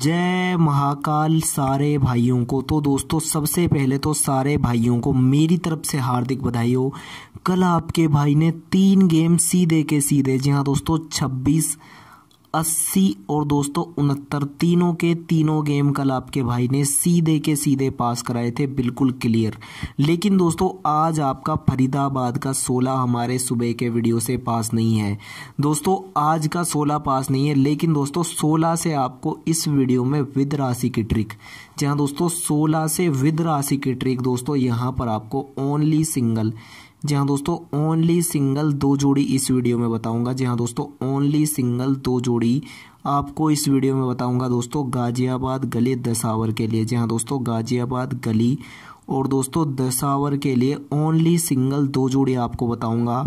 जय महाकाल सारे भाइयों को तो दोस्तों सबसे पहले तो सारे भाइयों को मेरी तरफ से हार्दिक बधाई हो कल आपके भाई ने तीन गेम सीधे के सीधे जी हाँ दोस्तों 26 अस्सी और दोस्तों उनहत्तर तीनों के तीनों गेम कल आपके भाई ने सीधे के सीधे पास कराए थे बिल्कुल क्लियर लेकिन दोस्तों आज आपका फरीदाबाद का सोलह हमारे सुबह के वीडियो से पास नहीं है दोस्तों आज का सोलह पास नहीं है लेकिन दोस्तों सोलह से आपको इस वीडियो में विद राशि की ट्रिक जहाँ दोस्तों सोलह से विद राशि की ट्रिक दोस्तों यहाँ पर आपको ओनली सिंगल जी हाँ दोस्तों ओनली सिंगल दो जोड़ी इस वीडियो में बताऊंगा जी हाँ दोस्तों ओनली सिंगल दो जोड़ी आपको इस वीडियो में बताऊंगा दोस्तों गाजियाबाद गली दसावर के लिए जी हाँ दोस्तों गाजियाबाद गली और दोस्तों दस आवर के लिए ओनली सिंगल दो जोड़े आपको बताऊंगा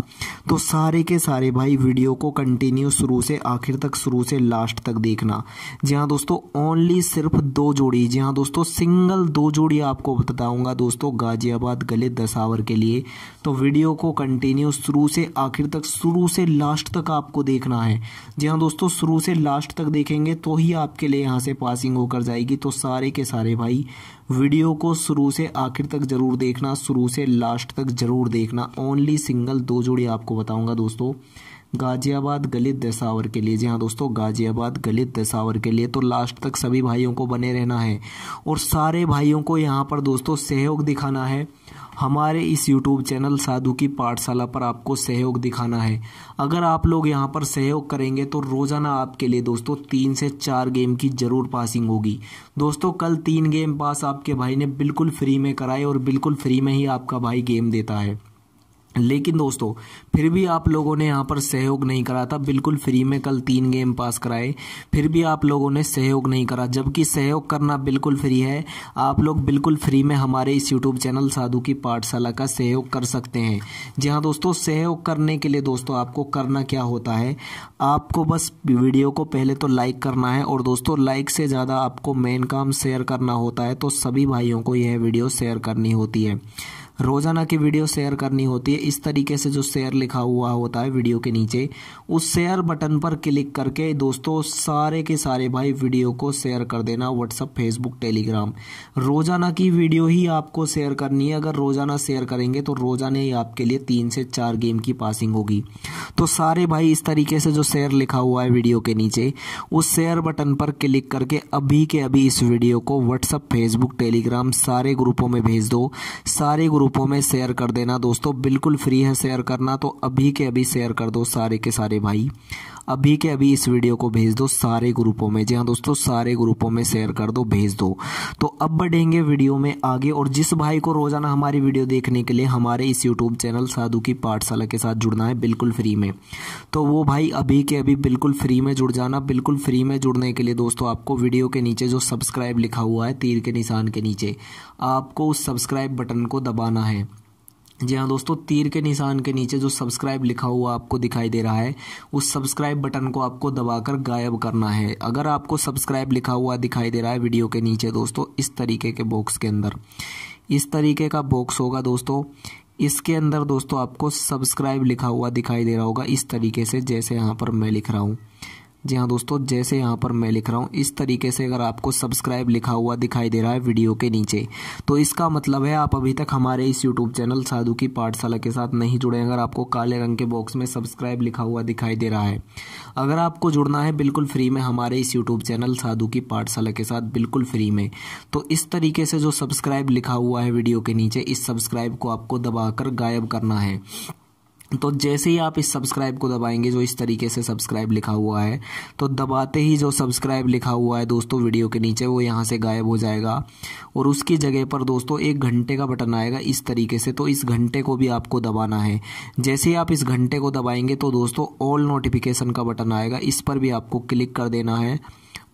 तो सारे के सारे भाई वीडियो को कंटिन्यू शुरू से आखिर तक शुरू से लास्ट तक देखना जी हाँ दोस्तों ओनली सिर्फ दो जोड़ी जी हाँ दोस्तों सिंगल दो जोड़ी आपको बताऊंगा दोस्तों गाजियाबाद गले दस आवर के लिए तो वीडियो को कंटिन्यू शुरू से आखिर तक शुरू से लास्ट तक आपको देखना है जी हाँ दोस्तों शुरू से लास्ट तक देखेंगे तो ही आपके लिए यहाँ से पासिंग होकर जाएगी तो सारे के सारे भाई वीडियो को शुरू से आखिर आखिर तक जरूर देखना शुरू से लास्ट तक जरूर देखना ओनली सिंगल दो जोड़ी आपको बताऊंगा दोस्तों गाजियाबाद गलित दशावर के लिए जी हाँ दोस्तों गाजियाबाद गलित दशावर के लिए तो लास्ट तक सभी भाइयों को बने रहना है और सारे भाइयों को यहाँ पर दोस्तों सहयोग दिखाना है हमारे इस YouTube चैनल साधु की पाठशाला पर आपको सहयोग दिखाना है अगर आप लोग यहाँ पर सहयोग करेंगे तो रोज़ाना आपके लिए दोस्तों तीन से चार गेम की ज़रूर पासिंग होगी दोस्तों कल तीन गेम पास आपके भाई ने बिल्कुल फ्री में कराए और बिल्कुल फ्री में ही आपका भाई गेम देता है लेकिन दोस्तों फिर भी आप लोगों ने यहाँ पर सहयोग नहीं करा था बिल्कुल फ्री में कल तीन गेम पास कराए फिर भी आप लोगों ने सहयोग नहीं करा जबकि सहयोग करना बिल्कुल फ्री है आप लोग बिल्कुल फ्री में हमारे इस यूट्यूब चैनल साधु की पाठशाला का सहयोग कर सकते हैं जी हाँ दोस्तों सहयोग करने के लिए दोस्तों आपको करना क्या होता है आपको बस वीडियो को पहले तो लाइक करना है और दोस्तों लाइक से ज़्यादा आपको मेन काम शेयर करना होता है तो सभी भाइयों को यह वीडियो शेयर करनी होती है रोज़ाना की वीडियो शेयर करनी होती है इस तरीके से जो शेयर लिखा हुआ होता है वीडियो के नीचे उस शेयर बटन पर क्लिक करके दोस्तों सारे के सारे भाई वीडियो को शेयर कर देना व्हाट्सअप फेसबुक टेलीग्राम रोज़ाना की वीडियो ही आपको शेयर करनी है अगर रोज़ाना शेयर करेंगे तो रोज़ाना ही आपके लिए तीन से चार गेम की पासिंग होगी तो सारे भाई इस तरीके से जो शेयर लिखा हुआ है वीडियो के नीचे उस शेयर बटन पर क्लिक करके अभी के अभी इस वीडियो को व्हाट्सअप फेसबुक टेलीग्राम सारे ग्रुपों में भेज दो सारे ग्रुप ग्रुपों में शेयर कर देना दोस्तों बिल्कुल फ्री है शेयर करना तो अभी के अभी शेयर कर दो सारे के सारे भाई अभी के अभी इस वीडियो को भेज दो सारे ग्रुपों में जी हाँ दोस्तों सारे ग्रुपों में शेयर कर दो भेज दो तो अब बढ़ेंगे वीडियो में आगे और जिस भाई को रोज़ाना हमारी वीडियो देखने के लिए हमारे इस यूट्यूब चैनल साधु की पाठशाला के साथ जुड़ना है बिल्कुल फ्री में तो वो भाई अभी के अभी बिल्कुल फ्री में जुड़ जाना बिल्कुल फ्री में जुड़ने के लिए दोस्तों आपको वीडियो के नीचे जो सब्सक्राइब लिखा हुआ है तीर के निशान के नीचे आपको उस सब्सक्राइब बटन को दबाना होना है जी हाँ दोस्तों तीर के निशान के नीचे जो सब्सक्राइब लिखा हुआ आपको दिखाई दे रहा है उस सब्सक्राइब बटन को आपको दबाकर गायब करना है अगर आपको सब्सक्राइब लिखा हुआ दिखाई दे रहा है वीडियो के नीचे दोस्तों इस तरीके के बॉक्स के अंदर इस तरीके का बॉक्स होगा दोस्तों इसके अंदर दोस्तों आपको सब्सक्राइब लिखा हुआ दिखाई दे रहा होगा इस तरीके से जैसे यहाँ पर मैं लिख रहा हूँ जी हाँ दोस्तों जैसे यहाँ पर मैं लिख रहा हूँ इस तरीके से अगर आपको सब्सक्राइब लिखा हुआ दिखाई दे रहा है वीडियो के नीचे तो इसका मतलब है आप अभी तक हमारे इस यूट्यूब चैनल साधु की पाठशाला के साथ नहीं जुड़े अगर आपको काले रंग के बॉक्स में सब्सक्राइब लिखा हुआ दिखाई दे रहा है अगर आपको जुड़ना है बिल्कुल फ्री में हमारे इस यूट्यूब चैनल साधु की पाठशाला के साथ बिल्कुल फ्री में तो इस तरीके से जो सब्सक्राइब लिखा हुआ है वीडियो के नीचे इस सब्सक्राइब को आपको दबाकर गायब करना है तो जैसे ही आप इस सब्सक्राइब को दबाएंगे जो इस तरीके से सब्सक्राइब लिखा हुआ है तो दबाते ही जो सब्सक्राइब लिखा हुआ है दोस्तों वीडियो के नीचे वो यहाँ से गायब हो जाएगा और उसकी जगह पर दोस्तों एक घंटे का बटन आएगा इस तरीके से तो इस घंटे को भी आपको दबाना है जैसे ही आप इस घंटे को दबाएंगे तो दोस्तों ऑल नोटिफिकेशन का बटन आएगा इस पर भी आपको क्लिक कर देना है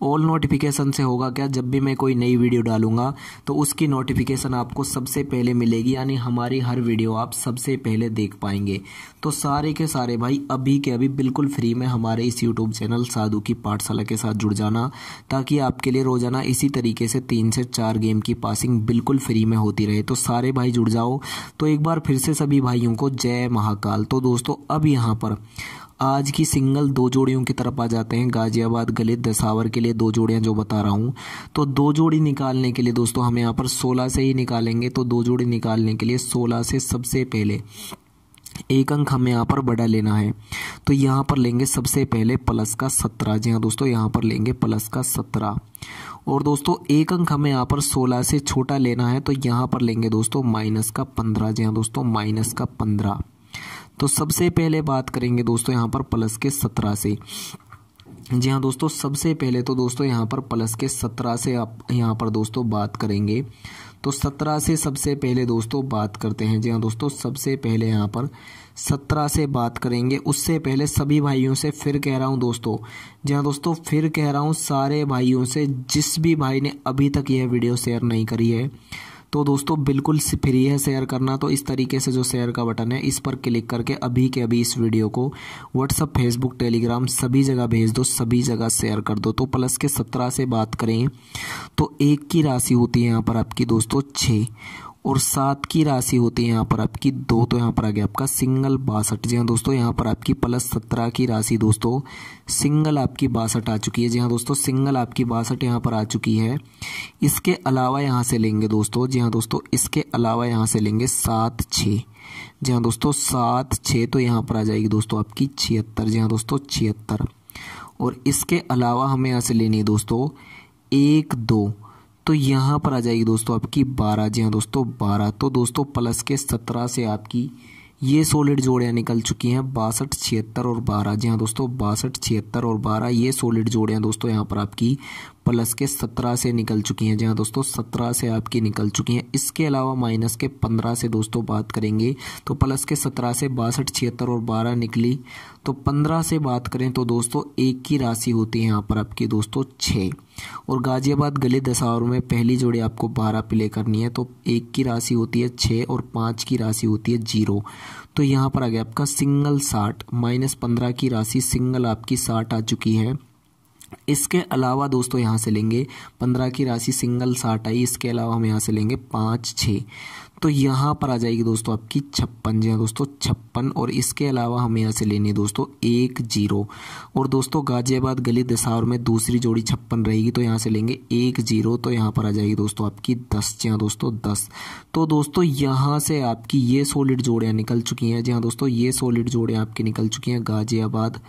ऑल नोटिफिकेशन से होगा क्या जब भी मैं कोई नई वीडियो डालूंगा तो उसकी नोटिफिकेशन आपको सबसे पहले मिलेगी यानी हमारी हर वीडियो आप सबसे पहले देख पाएंगे तो सारे के सारे भाई अभी के अभी बिल्कुल फ्री में हमारे इस यूट्यूब चैनल साधु की पाठशाला के साथ जुड़ जाना ताकि आपके लिए रोजाना इसी तरीके से तीन से चार गेम की पासिंग बिल्कुल फ्री में होती रहे तो सारे भाई जुड़ जाओ तो एक बार फिर से सभी भाइयों को जय महाकाल तो दोस्तों अब यहाँ पर आज की सिंगल दो जोड़ियों की तरफ आ जाते हैं गाजियाबाद गलित दसावर के लिए दो जोड़ियां जो बता रहा हूँ तो दो जोड़ी निकालने के लिए दोस्तों हम यहाँ पर सोलह से ही निकालेंगे तो दो जोड़ी निकालने के लिए सोलह से सबसे पहले एक अंक हमें यहाँ पर बड़ा लेना है तो यहाँ पर लेंगे सबसे पहले प्लस का सत्रह जी हाँ दोस्तों यहाँ पर लेंगे प्लस का सत्रह और दोस्तों एक अंक हमें यहाँ पर सोलह से छोटा लेना है तो यहाँ पर लेंगे दोस्तों माइनस का पंद्रह जी हाँ दोस्तों माइनस का पंद्रह तो सबसे पहले बात करेंगे दोस्तों यहाँ पर प्लस के सत्रह से जी हाँ दोस्तों सबसे पहले तो दोस्तों यहाँ पर प्लस के सत्रह से आप यहाँ पर दोस्तों बात करेंगे तो सत्रह से सबसे पहले दोस्तों बात करते हैं जी हाँ दोस्तों सबसे पहले यहाँ पर सत्रह से बात करेंगे उससे पहले सभी भाइयों से फिर कह रहा हूँ दोस्तों जी हाँ दोस्तों फिर कह रहा हूँ सारे भाइयों से जिस भी भाई ने अभी तक यह वीडियो शेयर नहीं करी है तो दोस्तों बिल्कुल फ्री है शेयर करना तो इस तरीके से जो शेयर का बटन है इस पर क्लिक करके अभी के अभी इस वीडियो को व्हाट्सअप फेसबुक टेलीग्राम सभी जगह भेज दो सभी जगह शेयर कर दो तो प्लस के सत्रह से बात करें तो एक की राशि होती है यहाँ पर आपकी दोस्तों छः और सात की राशि होती है यहाँ पर आपकी दो तो यहाँ पर आ गया आपका सिंगल बासठ जी हाँ दोस्तों यहाँ पर आपकी प्लस सत्रह की राशि दोस्तों सिंगल आपकी बासठ आ चुकी है जी हाँ दोस्तों सिंगल आपकी बासठ यहाँ पर आ चुकी है इसके अलावा यहाँ से लेंगे दोस्तों जी हाँ दोस्तों इसके अलावा यहाँ से लेंगे सात छः जी हाँ दोस्तों सात छः तो यहाँ पर आ जाएगी दोस्तों आपकी छिहत्तर जी हाँ दोस्तों छिहत्तर और इसके अलावा हमें यहाँ से लेनी है दोस्तों एक दो तो यहाँ पर आ जाएगी दोस्तों आपकी बारह जी हाँ दोस्तों बारह तो दोस्तों प्लस के सत्रह से आपकी ये सॉलिड जोड़ियाँ निकल चुकी हैं बासठ छिहत्तर और बारह जी हाँ दोस्तों बासठ छिहत्तर और बारह ये सॉलिड जोड़ियाँ दोस्तों यहाँ पर आपकी प्लस के सत्रह से निकल चुकी हैं जी हाँ दोस्तों सत्रह से आपकी निकल चुकी हैं इसके अलावा माइनस के पंद्रह से दोस्तों बात करेंगे तो प्लस के सत्रह से बासठ छिहत्तर और बारह निकली तो पंद्रह से बात करें तो दोस्तों एक की राशि होती है यहाँ पर आपकी दोस्तों छः और गाजियाबाद गले दशावर में पहली जोड़ी आपको बारह प्ले करनी है तो एक की राशि होती है छः और पाँच की राशि होती है जीरो तो यहाँ पर आ गया आपका सिंगल साठ माइनस पंद्रह की राशि सिंगल आपकी साठ आ चुकी है इसके अलावा दोस्तों यहाँ से लेंगे पंद्रह की राशि सिंगल साठ आई इसके अलावा हम यहाँ से लेंगे पाँच छः तो यहाँ पर आ जाएगी दोस्तों आपकी छप्पन जी हाँ दोस्तों छप्पन और इसके अलावा हम यहाँ से लेने दोस्तों एक जीरो और दोस्तों गाजियाबाद गली दसावर में दूसरी जोड़ी छप्पन रहेगी तो यहाँ से लेंगे एक जीरो तो यहाँ पर आ जाएगी दोस्तों आपकी दस जी हाँ दोस्तों दस तो दोस्तों यहाँ से आपकी ये सोलिड जोड़ियाँ निकल चुकी हैं जी हाँ दोस्तों ये सोलिड जोड़ियाँ आपकी निकल चुकी हैं गाजियाबाद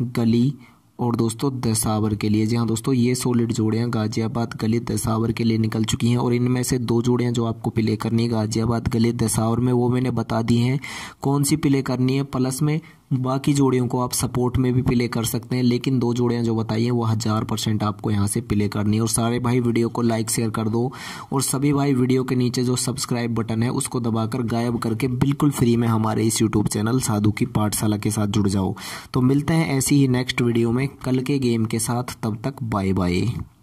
गली और दोस्तों दसावर के लिए जी हाँ दोस्तों ये सोलिड जोड़ियाँ गाजियाबाद गली दसावर के लिए निकल चुकी हैं और इनमें से दो जोड़ियाँ जो आपको प्ले करनी है गाजियाबाद गली दसावर में वो मैंने बता दी हैं कौन सी प्ले करनी है प्लस में बाकी जोड़ियों को आप सपोर्ट में भी प्ले कर सकते हैं लेकिन दो जोड़ियाँ जो बताइए वो हज़ार परसेंट आपको यहाँ से प्ले करनी है और सारे भाई वीडियो को लाइक शेयर कर दो और सभी भाई वीडियो के नीचे जो सब्सक्राइब बटन है उसको दबाकर गायब करके बिल्कुल फ्री में हमारे इस यूट्यूब चैनल साधु की पाठशाला के साथ जुड़ जाओ तो मिलते हैं ऐसी ही नेक्स्ट वीडियो में कल के गेम के साथ तब तक बाय बाय